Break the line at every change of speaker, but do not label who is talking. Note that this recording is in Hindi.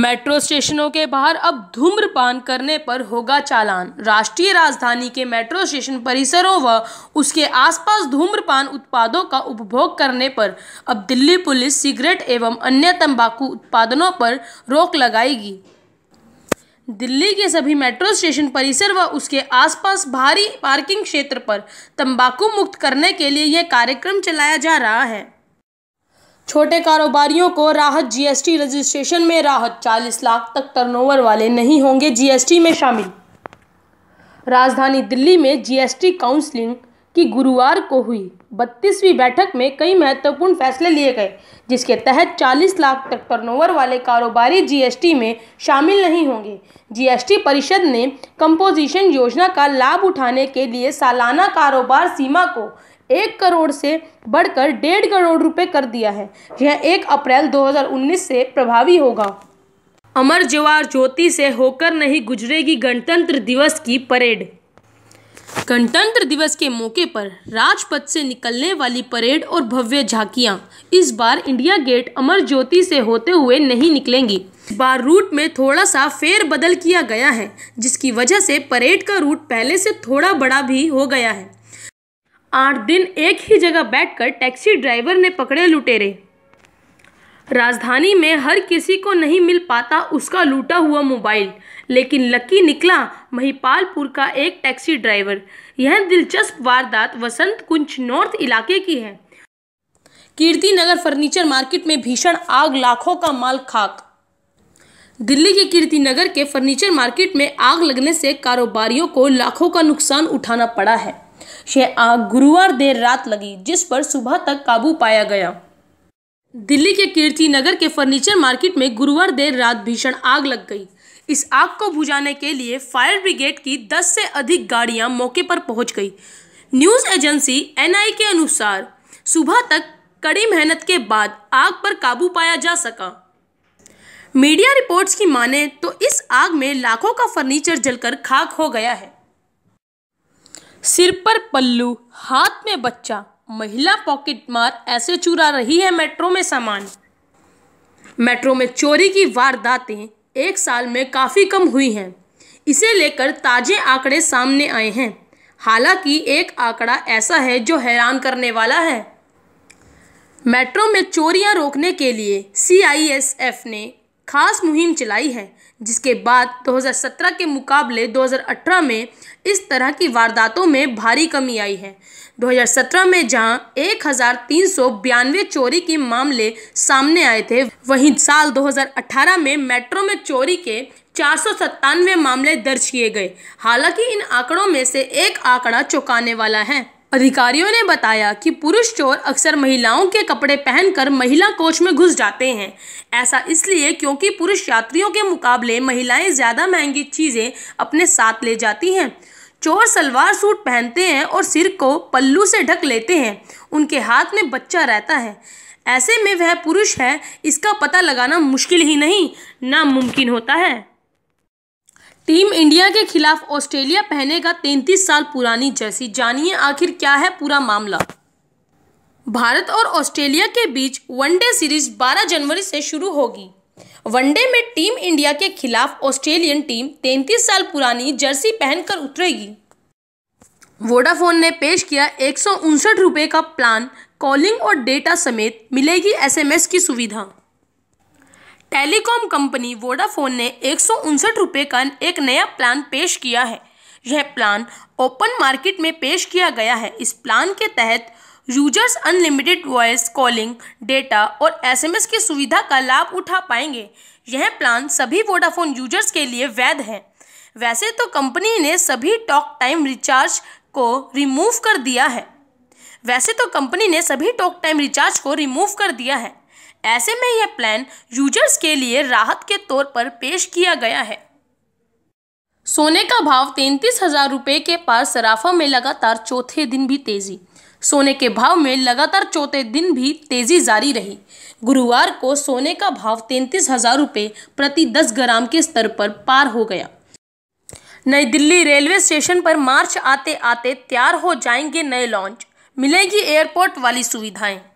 मेट्रो स्टेशनों के बाहर अब धूम्रपान करने पर होगा चालान राष्ट्रीय राजधानी के मेट्रो स्टेशन परिसरों व उसके आसपास धूम्रपान उत्पादों का उपभोग करने पर अब दिल्ली पुलिस सिगरेट एवं अन्य तंबाकू उत्पादनों पर रोक लगाएगी दिल्ली के सभी मेट्रो स्टेशन परिसर व उसके आसपास भारी पार्किंग क्षेत्र पर तंबाकू मुक्त करने के लिए यह कार्यक्रम चलाया जा रहा है छोटे कारोबारियों को राहत जीएसटी रजिस्ट्रेशन में राहत 40 लाख तक टर्नओवर वाले नहीं होंगे जीएसटी में शामिल राजधानी दिल्ली में जीएसटी काउंसलिंग की गुरुवार को हुई 32वीं बैठक में कई महत्वपूर्ण फैसले लिए गए जिसके तहत 40 लाख तक टर्नओवर वाले कारोबारी जीएसटी में शामिल नहीं होंगे जीएसटी परिषद ने कंपोजिशन योजना का लाभ उठाने के लिए सालाना कारोबार सीमा को एक करोड़ से बढ़कर डेढ़ करोड़ रुपए कर दिया है यह एक अप्रैल 2019 से प्रभावी होगा अमर जवाहर ज्योति से होकर नहीं गुजरेगी गणतंत्र दिवस की परेड गणतंत्र दिवस के मौके पर राजपथ से निकलने वाली परेड और भव्य झांकियां इस बार इंडिया गेट अमर ज्योति से होते हुए नहीं निकलेंगी बार रूट में थोड़ा सा फेर बदल किया गया है जिसकी वजह से परेड का रूट पहले से थोड़ा बड़ा भी हो गया है आठ दिन एक ही जगह बैठकर टैक्सी ड्राइवर ने पकड़े लुटेरे राजधानी में हर किसी को नहीं मिल पाता उसका लूटा हुआ मोबाइल लेकिन लकी निकला महिपालपुर का एक टैक्सी ड्राइवर यह दिलचस्प वारदात वसंत कुंज नॉर्थ इलाके की है कीर्ति नगर फर्नीचर मार्केट में भीषण आग लाखों का माल खाक दिल्ली के कीर्ति नगर के फर्नीचर मार्केट में आग लगने से कारोबारियों को लाखों का नुकसान उठाना पड़ा है से आग गुरुवार देर रात लगी जिस पर सुबह तक काबू पाया गया दिल्ली के कीर्ति नगर के फर्नीचर मार्केट में गुरुवार देर रात भीषण आग लग गई इस आग को बुझाने के लिए फायर ब्रिगेड की 10 से अधिक गाड़ियां मौके पर पहुंच गई न्यूज एजेंसी एनआई के अनुसार सुबह तक कड़ी मेहनत के बाद आग पर काबू पाया जा सका मीडिया रिपोर्ट्स की माने तो इस आग में लाखों का फर्नीचर जलकर खाक हो गया है सिर पर पल्लू हाथ में बच्चा महिला पॉकेट मार ऐसे चुरा रही है मेट्रो में सामान मेट्रो में चोरी की वारदातें एक साल में काफ़ी कम हुई हैं इसे लेकर ताज़े आंकड़े सामने आए हैं हालांकि एक आंकड़ा ऐसा है जो हैरान करने वाला है मेट्रो में चोरियां रोकने के लिए सीआईएसएफ ने खास मुहिम चलाई है जिसके बाद 2017 के मुकाबले 2018 में इस तरह की वारदातों में भारी कमी आई है 2017 में जहां एक चोरी के मामले सामने आए थे वहीं साल 2018 में मेट्रो में चोरी के चार मामले दर्ज किए गए हालांकि इन आंकड़ों में से एक आंकड़ा चौंकाने वाला है अधिकारियों ने बताया कि पुरुष चोर अक्सर महिलाओं के कपड़े पहनकर महिला कोच में घुस जाते हैं ऐसा इसलिए क्योंकि पुरुष यात्रियों के मुकाबले महिलाएं ज़्यादा महंगी चीज़ें अपने साथ ले जाती हैं चोर सलवार सूट पहनते हैं और सिर को पल्लू से ढक लेते हैं उनके हाथ में बच्चा रहता है ऐसे में वह पुरुष है इसका पता लगाना मुश्किल ही नहीं नामुमकिन होता है टीम इंडिया के खिलाफ ऑस्ट्रेलिया पहनेगा तैंतीस साल पुरानी जर्सी जानिए आखिर क्या है पूरा मामला भारत और ऑस्ट्रेलिया के बीच वनडे सीरीज 12 जनवरी से शुरू होगी वनडे में टीम इंडिया के खिलाफ ऑस्ट्रेलियन टीम 33 साल पुरानी जर्सी पहनकर उतरेगी वोडाफोन ने पेश किया एक रुपए का प्लान कॉलिंग और डेटा समेत मिलेगी एसएमएस की सुविधा टेलीकॉम कंपनी वोडाफोन ने एक सौ का एक नया प्लान पेश किया है यह प्लान ओपन मार्केट में पेश किया गया है इस प्लान के तहत users unlimited voice calling data और एसएमएस की सुविधा का लाभ उठा पाएंगे यह प्लान सभी वोडाफोन यूजर्स के लिए वैध है वैसे तो कंपनी ने सभी टॉक टाइम रिचार्ज को रिमूव कर दिया है वैसे तो कंपनी ने सभी टॉक टाइम रिचार्ज को रिमूव कर दिया है ऐसे में यह प्लान यूजर्स के लिए राहत के तौर पर पेश किया गया है सोने का भाव तैंतीस हजार रुपये के पार सराफा में लगातार चौथे दिन भी तेजी सोने के भाव में लगातार चौथे दिन भी तेजी जारी रही गुरुवार को सोने का भाव तैंतीस हजार रुपये प्रति दस ग्राम के स्तर पर पार हो गया नई दिल्ली रेलवे स्टेशन पर मार्च आते आते तैयार हो जाएंगे नए लॉन्च मिलेगी एयरपोर्ट वाली सुविधाएं